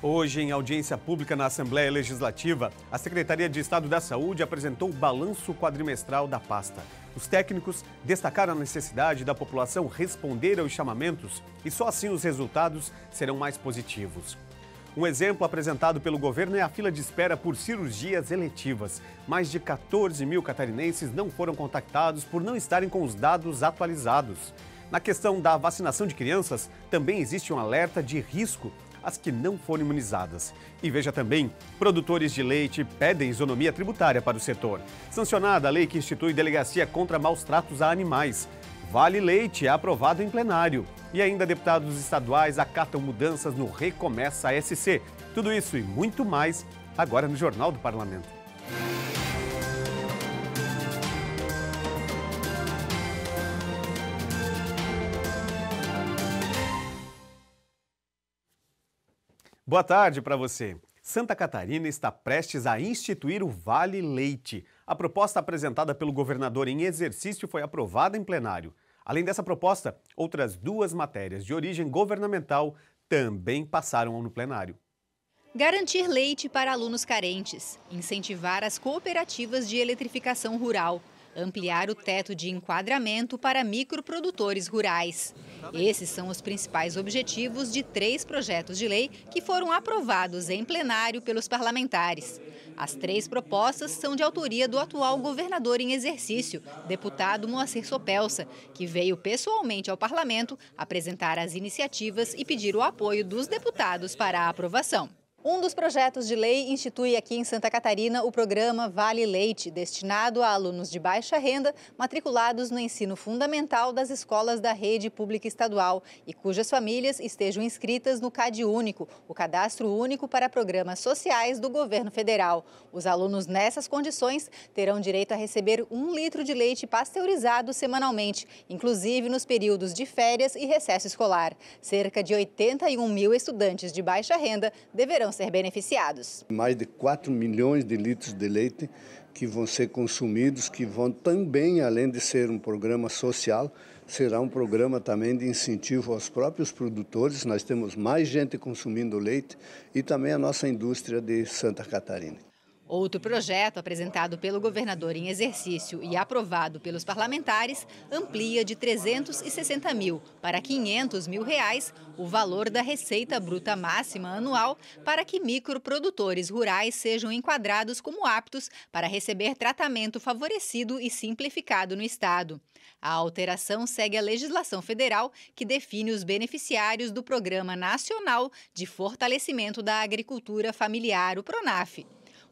Hoje, em audiência pública na Assembleia Legislativa, a Secretaria de Estado da Saúde apresentou o balanço quadrimestral da pasta. Os técnicos destacaram a necessidade da população responder aos chamamentos e só assim os resultados serão mais positivos. Um exemplo apresentado pelo governo é a fila de espera por cirurgias eletivas. Mais de 14 mil catarinenses não foram contactados por não estarem com os dados atualizados. Na questão da vacinação de crianças, também existe um alerta de risco as que não foram imunizadas. E veja também, produtores de leite pedem isonomia tributária para o setor. Sancionada a lei que institui delegacia contra maus tratos a animais. Vale Leite é aprovado em plenário. E ainda deputados estaduais acatam mudanças no Recomeça SC. Tudo isso e muito mais agora no Jornal do Parlamento. Boa tarde para você. Santa Catarina está prestes a instituir o Vale Leite. A proposta apresentada pelo governador em exercício foi aprovada em plenário. Além dessa proposta, outras duas matérias de origem governamental também passaram no plenário. Garantir leite para alunos carentes, incentivar as cooperativas de eletrificação rural, ampliar o teto de enquadramento para microprodutores rurais. Esses são os principais objetivos de três projetos de lei que foram aprovados em plenário pelos parlamentares. As três propostas são de autoria do atual governador em exercício, deputado Moacir Sopelsa, que veio pessoalmente ao parlamento apresentar as iniciativas e pedir o apoio dos deputados para a aprovação. Um dos projetos de lei institui aqui em Santa Catarina o programa Vale Leite, destinado a alunos de baixa renda matriculados no ensino fundamental das escolas da rede pública estadual e cujas famílias estejam inscritas no CAD Único, o cadastro único para programas sociais do governo federal. Os alunos nessas condições terão direito a receber um litro de leite pasteurizado semanalmente, inclusive nos períodos de férias e recesso escolar. Cerca de 81 mil estudantes de baixa renda deverão poderão ser beneficiados. Mais de 4 milhões de litros de leite que vão ser consumidos, que vão também, além de ser um programa social, será um programa também de incentivo aos próprios produtores. Nós temos mais gente consumindo leite e também a nossa indústria de Santa Catarina. Outro projeto, apresentado pelo governador em exercício e aprovado pelos parlamentares, amplia de 360 mil para 500 mil reais o valor da receita bruta máxima anual para que microprodutores rurais sejam enquadrados como aptos para receber tratamento favorecido e simplificado no Estado. A alteração segue a legislação federal, que define os beneficiários do Programa Nacional de Fortalecimento da Agricultura Familiar, o PRONAF.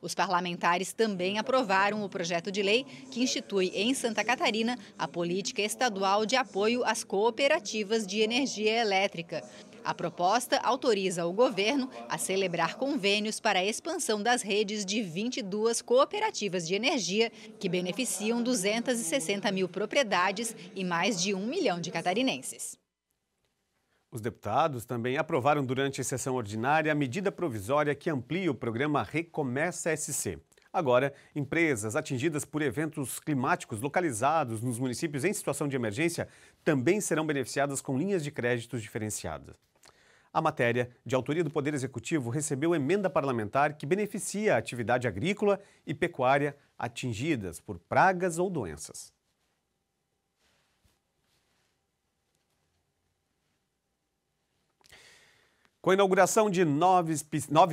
Os parlamentares também aprovaram o projeto de lei que institui em Santa Catarina a política estadual de apoio às cooperativas de energia elétrica. A proposta autoriza o governo a celebrar convênios para a expansão das redes de 22 cooperativas de energia, que beneficiam 260 mil propriedades e mais de um milhão de catarinenses. Os deputados também aprovaram durante a sessão ordinária a medida provisória que amplia o programa Recomeça SC. Agora, empresas atingidas por eventos climáticos localizados nos municípios em situação de emergência também serão beneficiadas com linhas de créditos diferenciadas. A matéria, de autoria do Poder Executivo, recebeu emenda parlamentar que beneficia a atividade agrícola e pecuária atingidas por pragas ou doenças. Com a inauguração de nove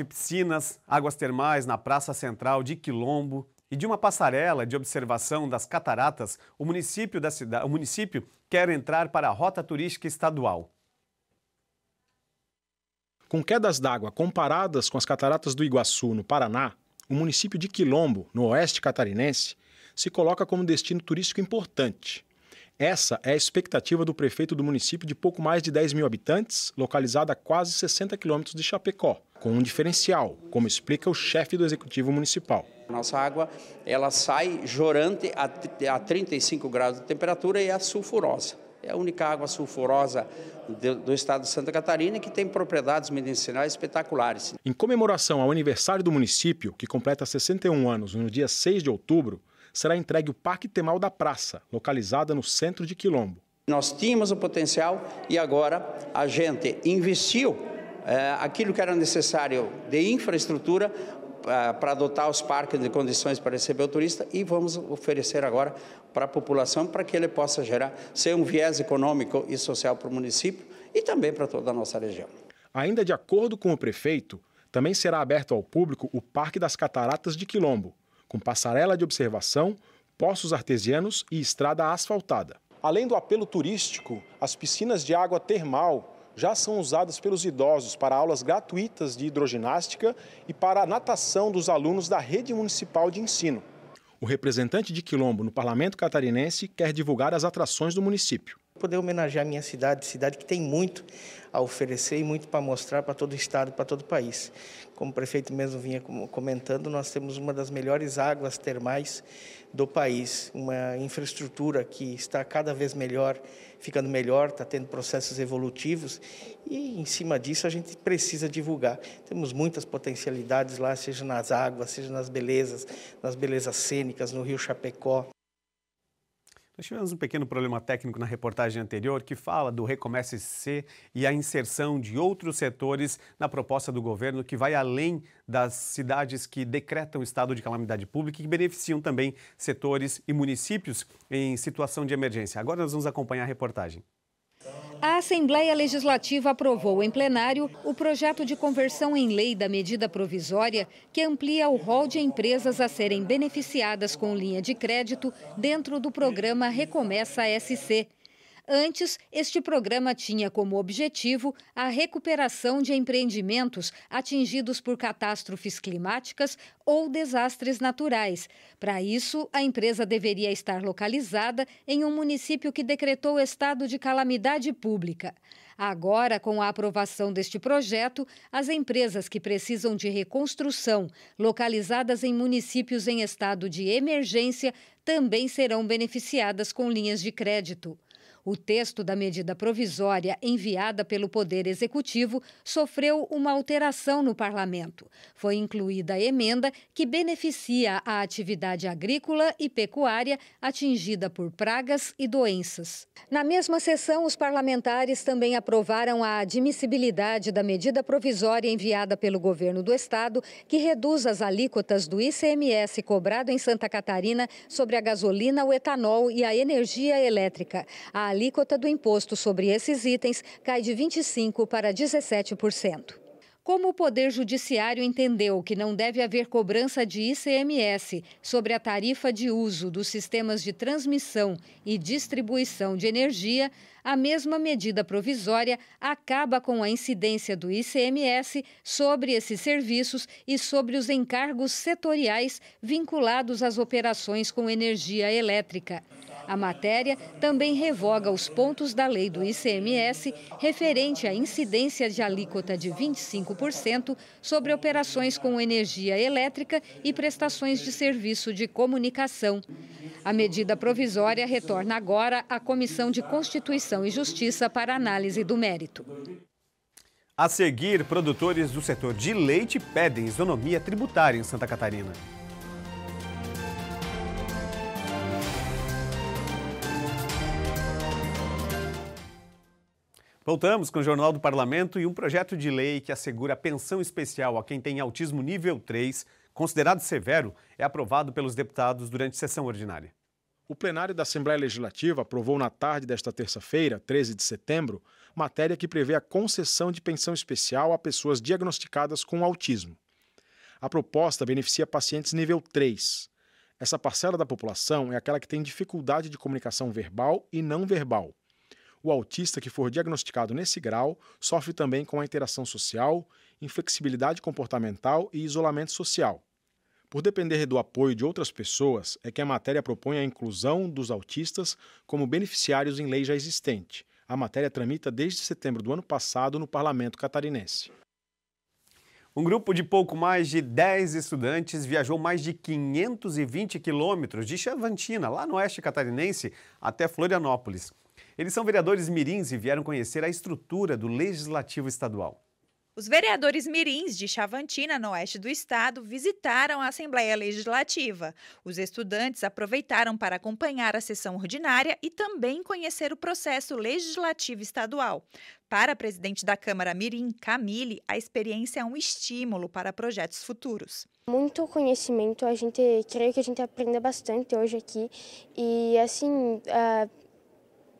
piscinas, águas termais na Praça Central de Quilombo e de uma passarela de observação das cataratas, o município, da cidade, o município quer entrar para a rota turística estadual. Com quedas d'água comparadas com as cataratas do Iguaçu, no Paraná, o município de Quilombo, no oeste catarinense, se coloca como destino turístico importante. Essa é a expectativa do prefeito do município de pouco mais de 10 mil habitantes, localizada a quase 60 quilômetros de Chapecó, com um diferencial, como explica o chefe do Executivo Municipal. Nossa água ela sai jorante a, a 35 graus de temperatura e é sulfurosa. É a única água sulfurosa do estado de Santa Catarina que tem propriedades medicinais espetaculares. Em comemoração ao aniversário do município, que completa 61 anos no dia 6 de outubro, será entregue o Parque Temal da Praça, localizada no centro de Quilombo. Nós tínhamos o potencial e agora a gente investiu é, aquilo que era necessário de infraestrutura eh, para adotar os parques de condições para receber o turista e vamos oferecer agora para a população para que ele possa gerar, ser um viés econômico e social para o município e também para toda a nossa região. Ainda de acordo com o prefeito, também será aberto ao público o Parque das Cataratas de Quilombo, com passarela de observação, poços artesianos e estrada asfaltada. Além do apelo turístico, as piscinas de água termal já são usadas pelos idosos para aulas gratuitas de hidroginástica e para a natação dos alunos da rede municipal de ensino. O representante de Quilombo no parlamento catarinense quer divulgar as atrações do município. Poder homenagear minha cidade, cidade que tem muito a oferecer e muito para mostrar para todo o estado, para todo o país. Como o prefeito mesmo vinha comentando, nós temos uma das melhores águas termais do país, uma infraestrutura que está cada vez melhor, ficando melhor, está tendo processos evolutivos e, em cima disso, a gente precisa divulgar. Temos muitas potencialidades lá, seja nas águas, seja nas belezas, nas belezas cênicas, no Rio Chapecó, nós tivemos um pequeno problema técnico na reportagem anterior que fala do Recomece C e a inserção de outros setores na proposta do governo que vai além das cidades que decretam estado de calamidade pública e que beneficiam também setores e municípios em situação de emergência. Agora nós vamos acompanhar a reportagem. A Assembleia Legislativa aprovou em plenário o projeto de conversão em lei da medida provisória que amplia o rol de empresas a serem beneficiadas com linha de crédito dentro do programa Recomeça SC. Antes, este programa tinha como objetivo a recuperação de empreendimentos atingidos por catástrofes climáticas ou desastres naturais. Para isso, a empresa deveria estar localizada em um município que decretou estado de calamidade pública. Agora, com a aprovação deste projeto, as empresas que precisam de reconstrução, localizadas em municípios em estado de emergência, também serão beneficiadas com linhas de crédito. O texto da medida provisória enviada pelo Poder Executivo sofreu uma alteração no parlamento. Foi incluída a emenda que beneficia a atividade agrícola e pecuária atingida por pragas e doenças. Na mesma sessão, os parlamentares também aprovaram a admissibilidade da medida provisória enviada pelo governo do estado, que reduz as alíquotas do ICMS cobrado em Santa Catarina sobre a gasolina, o etanol e a energia elétrica. A alíquota do imposto sobre esses itens cai de 25% para 17%. Como o Poder Judiciário entendeu que não deve haver cobrança de ICMS sobre a tarifa de uso dos sistemas de transmissão e distribuição de energia, a mesma medida provisória acaba com a incidência do ICMS sobre esses serviços e sobre os encargos setoriais vinculados às operações com energia elétrica. A matéria também revoga os pontos da lei do ICMS referente à incidência de alíquota de 25% sobre operações com energia elétrica e prestações de serviço de comunicação. A medida provisória retorna agora à Comissão de Constituição e Justiça para análise do mérito. A seguir, produtores do setor de leite pedem isonomia tributária em Santa Catarina. Voltamos com o Jornal do Parlamento e um projeto de lei que assegura pensão especial a quem tem autismo nível 3, considerado severo, é aprovado pelos deputados durante sessão ordinária. O plenário da Assembleia Legislativa aprovou na tarde desta terça-feira, 13 de setembro, matéria que prevê a concessão de pensão especial a pessoas diagnosticadas com autismo. A proposta beneficia pacientes nível 3. Essa parcela da população é aquela que tem dificuldade de comunicação verbal e não verbal o autista que for diagnosticado nesse grau sofre também com a interação social, inflexibilidade comportamental e isolamento social. Por depender do apoio de outras pessoas, é que a matéria propõe a inclusão dos autistas como beneficiários em lei já existente. A matéria tramita desde setembro do ano passado no parlamento catarinense. Um grupo de pouco mais de 10 estudantes viajou mais de 520 quilômetros de Chavantina, lá no oeste catarinense, até Florianópolis. Eles são vereadores mirins e vieram conhecer a estrutura do Legislativo Estadual. Os vereadores mirins de Chavantina, no oeste do estado, visitaram a Assembleia Legislativa. Os estudantes aproveitaram para acompanhar a sessão ordinária e também conhecer o processo legislativo estadual. Para a presidente da Câmara Mirim, Camille, a experiência é um estímulo para projetos futuros. Muito conhecimento, a gente creio que a gente aprenda bastante hoje aqui e assim. Uh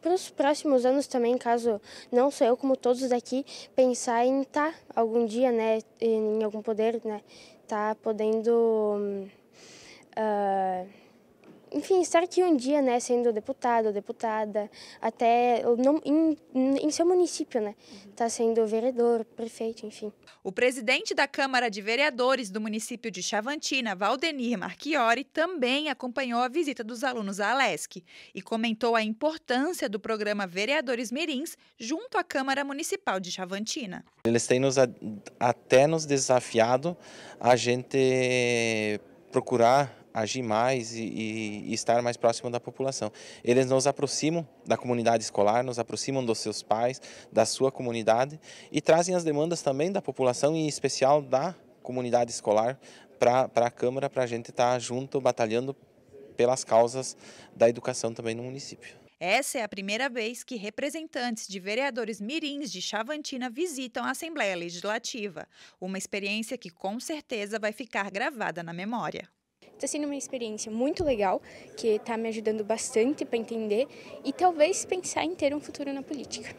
para os próximos anos também, caso não sou eu como todos daqui, pensar em estar tá, algum dia, né, em algum poder, né, tá podendo uh, enfim, estar aqui um dia, né, sendo deputado, deputada, até não, em, em, seu município, né, uhum. tá sendo vereador, prefeito, enfim. O presidente da Câmara de Vereadores do município de Chavantina, Valdenir Marchiori, também acompanhou a visita dos alunos à Alesc e comentou a importância do programa Vereadores Mirins junto à Câmara Municipal de Chavantina. Eles têm nos até nos desafiado a gente procurar agir mais e, e, estar mais próximo da população. Eles nos aproximam da comunidade escolar, nos aproximam dos seus pais, da sua comunidade e trazem as demandas também da população, em especial da comunidade escolar, para a Câmara, para a gente estar tá junto, batalhando pelas causas da educação também no município. Essa é a primeira vez que representantes de vereadores mirins de Chavantina visitam a Assembleia Legislativa, uma experiência que com certeza vai ficar gravada na memória. Está sendo uma experiência muito legal, que está me ajudando bastante para entender e talvez pensar em ter um futuro na política.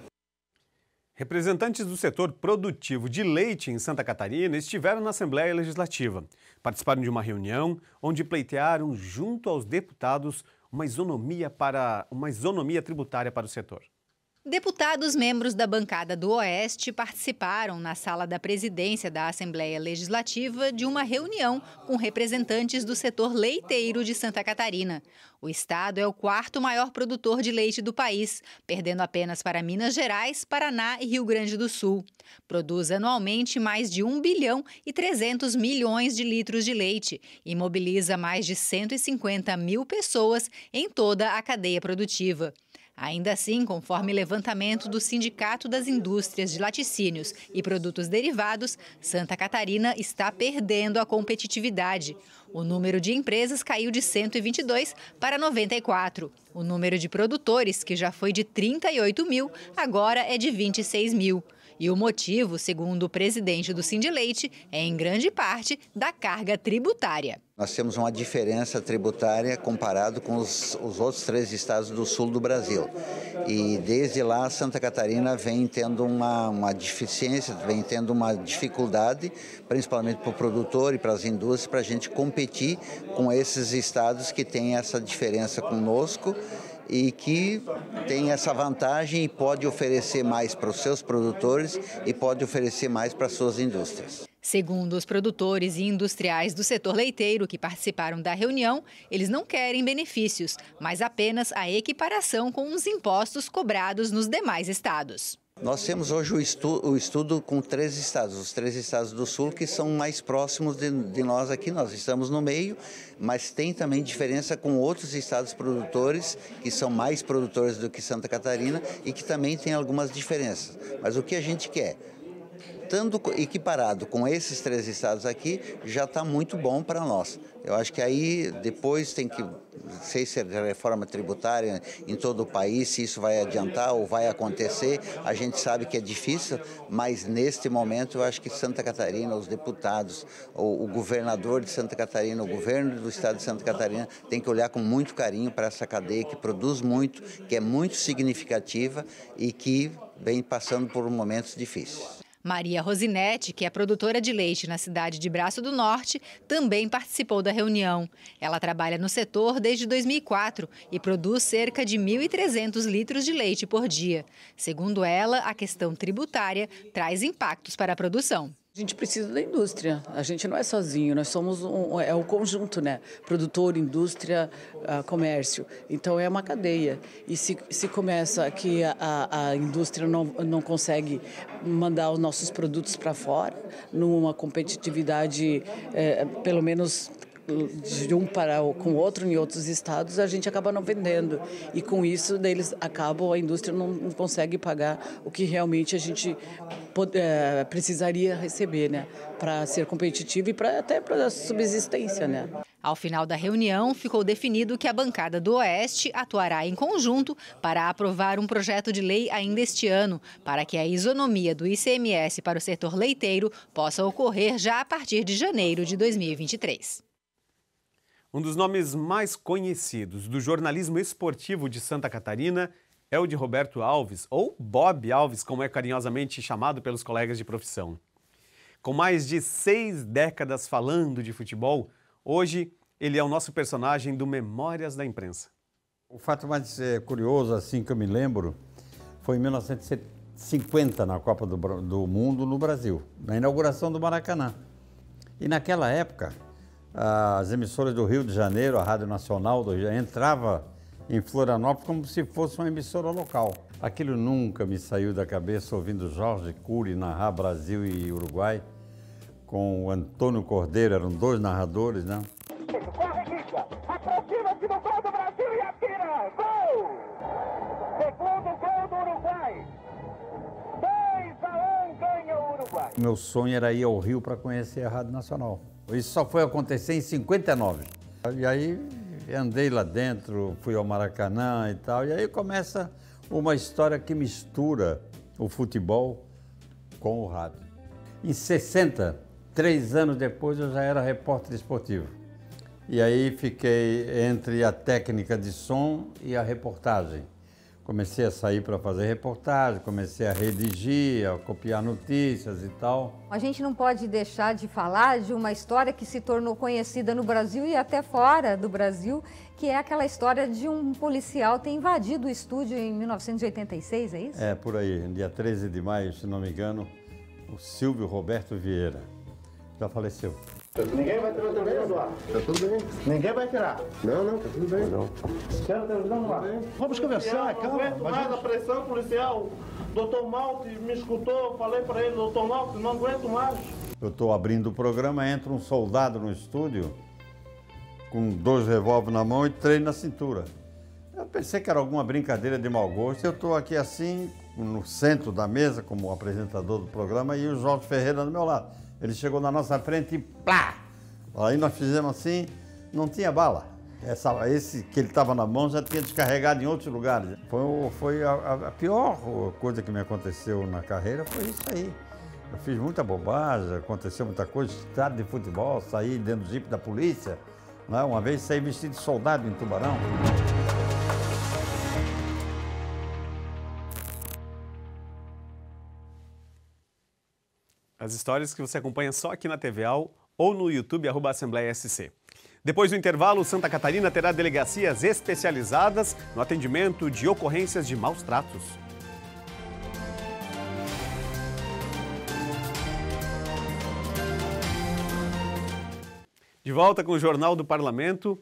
Representantes do setor produtivo de leite em Santa Catarina estiveram na Assembleia Legislativa. Participaram de uma reunião onde pleitearam, junto aos deputados, uma isonomia, para, uma isonomia tributária para o setor. Deputados membros da bancada do Oeste participaram na sala da presidência da Assembleia Legislativa de uma reunião com representantes do setor leiteiro de Santa Catarina. O estado é o quarto maior produtor de leite do país, perdendo apenas para Minas Gerais, Paraná e Rio Grande do Sul. Produz anualmente mais de 1 bilhão e 300 milhões de litros de leite e mobiliza mais de 150 mil pessoas em toda a cadeia produtiva. Ainda assim, conforme levantamento do Sindicato das Indústrias de Laticínios e Produtos Derivados, Santa Catarina está perdendo a competitividade. O número de empresas caiu de 122 para 94. O número de produtores, que já foi de 38 mil, agora é de 26 mil. E o motivo, segundo o presidente do Sindileite, é em grande parte da carga tributária. Nós temos uma diferença tributária comparado com os, os, outros três estados do sul do Brasil. E desde lá, Santa Catarina vem tendo uma, uma deficiência, vem tendo uma dificuldade, principalmente para o produtor e para as indústrias, para a gente competir com esses estados que têm essa diferença conosco e que tem essa vantagem e pode oferecer mais para os seus produtores e pode oferecer mais para as suas indústrias. Segundo os produtores e industriais do setor leiteiro que participaram da reunião, eles não querem benefícios, mas apenas a equiparação com os impostos cobrados nos demais estados. Nós temos hoje o, o, estudo com três estados, os três estados do sul que são mais próximos de, de, nós aqui, nós estamos no meio, mas tem também diferença com outros estados produtores que são mais produtores do que Santa Catarina e que também tem algumas diferenças. Mas o que a gente quer? estando equiparado com esses três estados aqui, já está muito bom para nós. Eu acho que aí depois tem que sei se a é reforma tributária em todo o país, se isso vai adiantar ou vai acontecer, a gente sabe que é difícil, mas neste momento eu acho que Santa Catarina, os deputados, o, o governador de Santa Catarina, o governo do estado de Santa Catarina tem que olhar com muito carinho para essa cadeia que produz muito, que é muito significativa e que vem passando por momentos difíceis. Maria Rosinete, que é produtora de leite na cidade de Braço do Norte, também participou da reunião. Ela trabalha no setor desde 2004 e produz cerca de 1.300 litros de leite por dia. Segundo ela, a questão tributária traz impactos para a produção. A gente precisa da indústria. A gente não é sozinho, nós somos um, é um conjunto, né? Produtor, indústria, ah, comércio. Então é uma cadeia. E se, se começa que a, a indústria não, não consegue mandar os nossos produtos para fora, numa competitividade, é, pelo menos de um para o, com outro em outros estados, a gente acaba não vendendo. E com isso, eles acabam, a indústria não, não consegue pagar o que realmente a gente pode, é, precisaria receber, né? Para ser competitivo e pra, até para a subsistência, né? Ao final da reunião, ficou definido que a bancada do Oeste atuará em conjunto para aprovar um projeto de lei ainda este ano, para que a isonomia do ICMS para o setor leiteiro possa ocorrer já a partir de janeiro de 2023. Um dos nomes mais conhecidos do jornalismo esportivo de Santa Catarina é o de Roberto Alves, ou Bob Alves, como é carinhosamente chamado pelos colegas de profissão. Com mais de seis décadas falando de futebol, hoje ele é o nosso personagem do Memórias da Imprensa. O fato mais é, curioso, assim, que eu me lembro, foi em 1950, na Copa do, do Mundo, no Brasil, na inauguração do Maracanã. E naquela época, as emissoras do Rio de Janeiro, a Rádio Nacional do Rio, entrava em Florianópolis como se fosse uma emissora local. Aquilo nunca me saiu da cabeça ouvindo Jorge Cury narrar Brasil e Uruguai com o Antônio Cordeiro, eram dois narradores, né? Meu sonho era ir ao Rio para conhecer a Rádio Nacional. Isso só foi acontecer em 59. E aí andei lá dentro, fui ao Maracanã e tal. E aí começa uma história que mistura o futebol com o rádio. Em 60, três anos depois, eu já era repórter esportivo. E aí fiquei entre a técnica de som e a reportagem comecei a sair para fazer reportagem, comecei a redigir, a copiar notícias e tal. A gente não pode deixar de falar de uma história que se tornou conhecida no Brasil e até fora do Brasil, que é aquela história de um policial ter invadido o estúdio em 1986, é isso? É, por aí, dia 13 de maio, se não me engano, o Silvio Roberto Vieira já faleceu. Ninguém vai tirar o Eduardo? Tá tudo bem. Ninguém vai tirar? Não, não, tá tudo bem. Não. Quero te ajudar, vamos Vamos conversar, calma. Não aguento mais a pressão policial. Doutor Malte me escutou, falei para ele, doutor Malte, não aguento mais. Eu estou abrindo o programa, entra um soldado no estúdio com dois revólveres na mão e três na cintura. Eu pensei que era alguma brincadeira de mau gosto. Eu estou aqui assim, no centro da mesa, como apresentador do programa, e o Jorge Ferreira do meu lado. Ele chegou na nossa frente e plá! Aí nós fizemos assim, não tinha bala. Essa, esse que ele estava na mão já tinha descarregado em outros lugares. Foi, foi a, a, pior coisa que me aconteceu na carreira foi isso aí. Eu fiz muita bobagem, aconteceu muita coisa, estrada de futebol, saí dentro do jipe da polícia. Né? Uma vez saí vestido de soldado em Tubarão. As histórias que você acompanha só aqui na TV Al ou no YouTube arroba Assembleia SC. Depois do intervalo, Santa Catarina terá delegacias especializadas no atendimento de ocorrências de maus tratos. De volta com o Jornal do Parlamento.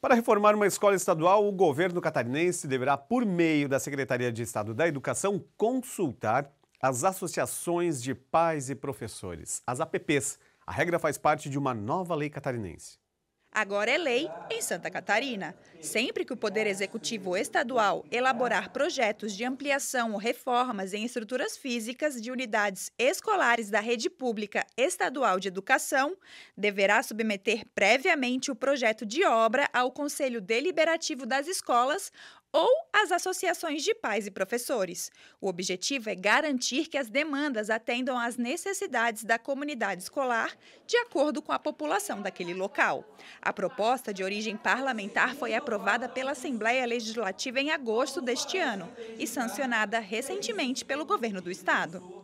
Para reformar uma escola estadual, o governo catarinense deverá, por meio da Secretaria de Estado da Educação, consultar as associações de pais e professores, as APPs. A regra faz parte de uma nova lei catarinense. Agora é lei em Santa Catarina. Sempre que o Poder Executivo Estadual elaborar projetos de ampliação ou reformas em estruturas físicas de unidades escolares da rede pública estadual de educação, deverá submeter previamente o projeto de obra ao Conselho Deliberativo das Escolas ou as associações de pais e professores. O objetivo é garantir que as demandas atendam às necessidades da comunidade escolar de acordo com a população daquele local. A proposta de origem parlamentar foi aprovada pela Assembleia Legislativa em agosto deste ano e sancionada recentemente pelo governo do estado.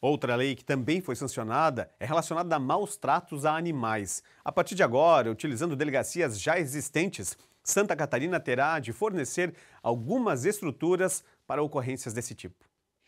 Outra lei que também foi sancionada é relacionada a maus tratos a animais. A partir de agora, utilizando delegacias já existentes, Santa Catarina terá de fornecer algumas estruturas para ocorrências desse tipo.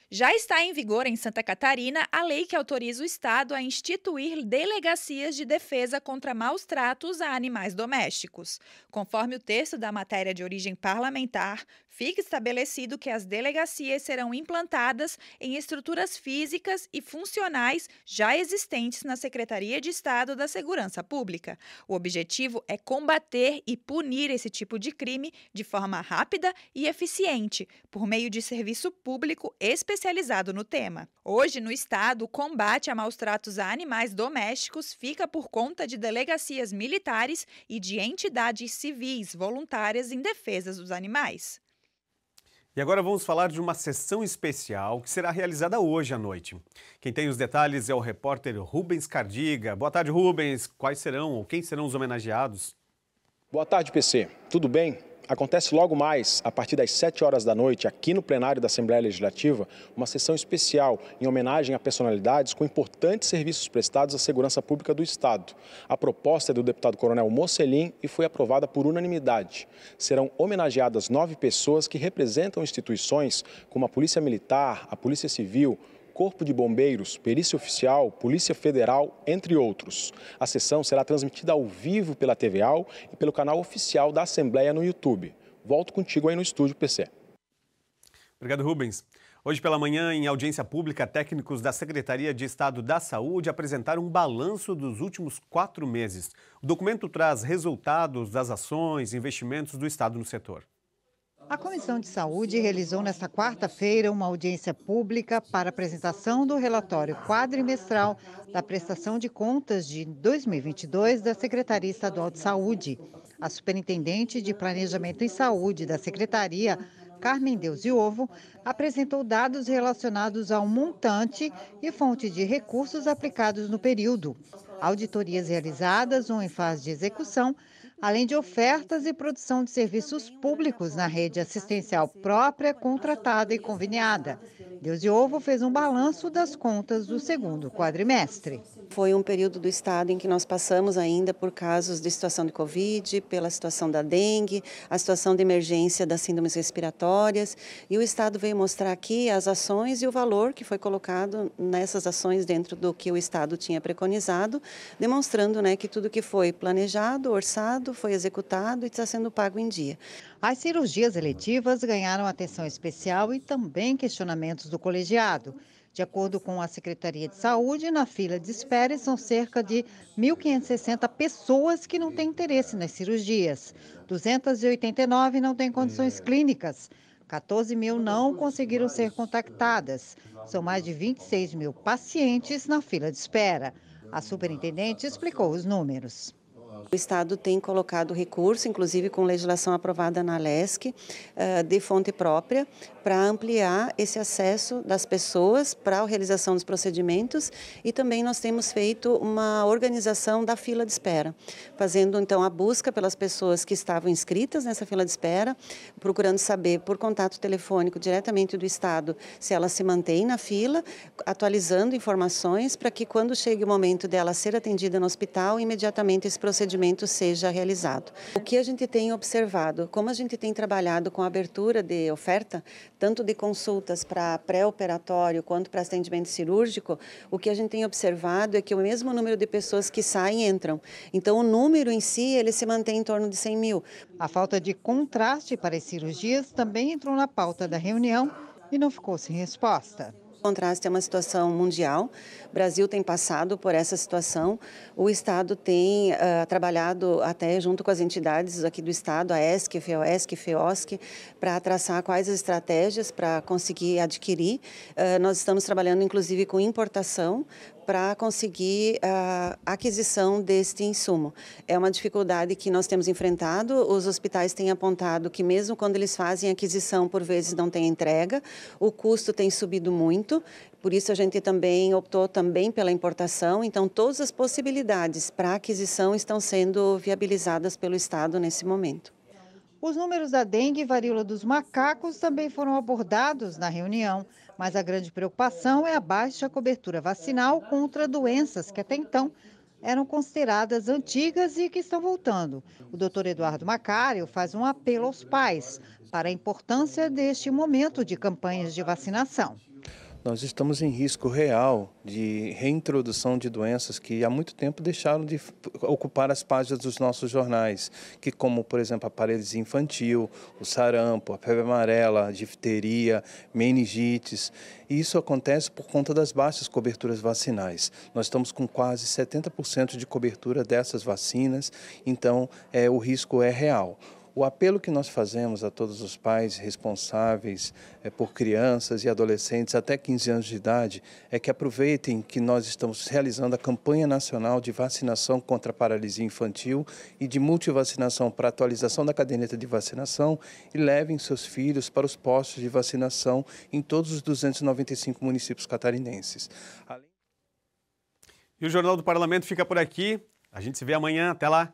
Já está em vigor em Santa Catarina a lei que autoriza o Estado a instituir delegacias de defesa contra maus tratos a animais domésticos. Conforme o texto da matéria de origem parlamentar, fica estabelecido que as delegacias serão implantadas em estruturas físicas e funcionais já existentes na Secretaria de Estado da Segurança Pública. O objetivo é combater e punir esse tipo de crime de forma rápida e eficiente, por meio de serviço público específico especializado no tema. Hoje, no estado, o combate a maus tratos a animais domésticos fica por conta de delegacias militares e de entidades civis voluntárias em defesa dos animais. E agora vamos falar de uma sessão especial que será realizada hoje à noite. Quem tem os detalhes é o repórter Rubens Cardiga. Boa tarde, Rubens. Quais serão ou quem serão os homenageados? Boa tarde, PC. Tudo bem? acontece logo mais, a partir das 7 horas da noite, aqui no plenário da Assembleia Legislativa, uma sessão especial em homenagem a personalidades com importantes serviços prestados à segurança pública do Estado. A proposta é do deputado Coronel Mocelin e foi aprovada por unanimidade. Serão homenageadas nove pessoas que representam instituições como a Polícia Militar, a Polícia Civil, Corpo de Bombeiros, Perícia Oficial, Polícia Federal, entre outros. A sessão será transmitida ao vivo pela TV Al e pelo canal oficial da Assembleia no YouTube. Volto contigo aí no estúdio PC. Obrigado, Rubens. Hoje pela manhã, em audiência pública, técnicos da Secretaria de Estado da Saúde apresentaram um balanço dos últimos quatro meses. O documento traz resultados das ações e investimentos do Estado no setor. A Comissão de Saúde realizou nesta quarta-feira uma audiência pública para apresentação do relatório quadrimestral da prestação de contas de 2022 da Secretaria Estadual de Saúde. A superintendente de Planejamento em Saúde da Secretaria, Carmen Deus e Ovo, apresentou dados relacionados ao montante e fonte de recursos aplicados no período, auditorias realizadas ou em fase de execução, além de ofertas e produção de serviços públicos na rede assistencial própria, contratada e conveniada, Deus Ovo fez um balanço das contas do segundo quadrimestre. Foi um período do estado em que nós passamos ainda por casos de situação de Covid, pela situação da dengue, a situação de emergência das síndromes respiratórias. E o estado veio mostrar aqui as ações e o valor que foi colocado nessas ações dentro do que o estado tinha preconizado, demonstrando né, que tudo que foi planejado, orçado, foi executado e está sendo pago em dia. As cirurgias eletivas ganharam atenção especial e também questionamentos do colegiado. De acordo com a Secretaria de Saúde, na fila de espera são cerca de 1.560 pessoas que não têm interesse nas cirurgias. 289 não têm condições clínicas. 14 mil não conseguiram ser contactadas. São mais de 26 mil pacientes na fila de espera. A superintendente explicou os números. O Estado tem colocado recurso, inclusive com legislação aprovada na LESC, eh, de fonte própria, para ampliar esse acesso das pessoas para a realização dos procedimentos e também nós temos feito uma organização da fila de espera, fazendo então a busca pelas pessoas que estavam inscritas nessa fila de espera, procurando saber por contato telefônico diretamente do Estado se ela se mantém na fila, atualizando informações para que quando chegue o momento dela ser atendida no hospital, imediatamente esse procedimento seja realizado. O que a gente tem observado, como a gente tem trabalhado com a abertura de oferta, tanto de consultas para pré-operatório quanto para atendimento cirúrgico, o que a gente tem observado é que o mesmo número de pessoas que saem entram. Então, o número em si, ele se mantém em torno de 100 mil. A falta de contraste para as cirurgias também entrou na pauta da reunião e não ficou sem resposta contraste é uma situação mundial. O Brasil tem passado por essa situação. O Estado tem uh, trabalhado até junto com as entidades aqui do Estado, a ESC, FEOESC, FEOSC, para traçar quais as estratégias para conseguir adquirir. Uh, nós estamos trabalhando, inclusive, com importação para conseguir a ah, aquisição deste insumo. É uma dificuldade que nós temos enfrentado. Os hospitais têm apontado que, mesmo quando eles fazem aquisição, por vezes não tem entrega, o custo tem subido muito. Por isso, a gente também optou também pela importação. Então, todas as possibilidades para aquisição estão sendo viabilizadas pelo Estado nesse momento. Os números da dengue e varíola dos macacos também foram abordados na reunião. Mas a grande preocupação é a baixa cobertura vacinal contra doenças que até então eram consideradas antigas e que estão voltando. O doutor Eduardo Macário faz um apelo aos pais para a importância deste momento de campanhas de vacinação nós estamos em risco real de reintrodução de doenças que há muito tempo deixaram de ocupar as páginas dos nossos jornais, que como, por exemplo, a paralisia infantil, o sarampo, a febre amarela, a difteria, meningites. E isso acontece por conta das baixas coberturas vacinais. Nós estamos com quase 70% de cobertura dessas vacinas, então é, o risco é real. O apelo que nós fazemos a todos os pais responsáveis é, por crianças e adolescentes até 15 anos de idade é que aproveitem que nós estamos realizando a campanha nacional de vacinação contra a paralisia infantil e de multivacinação para atualização da caderneta de vacinação e levem seus filhos para os postos de vacinação em todos os 295 municípios catarinenses. Além... E o Jornal do Parlamento fica por aqui. A gente se vê amanhã. Até lá!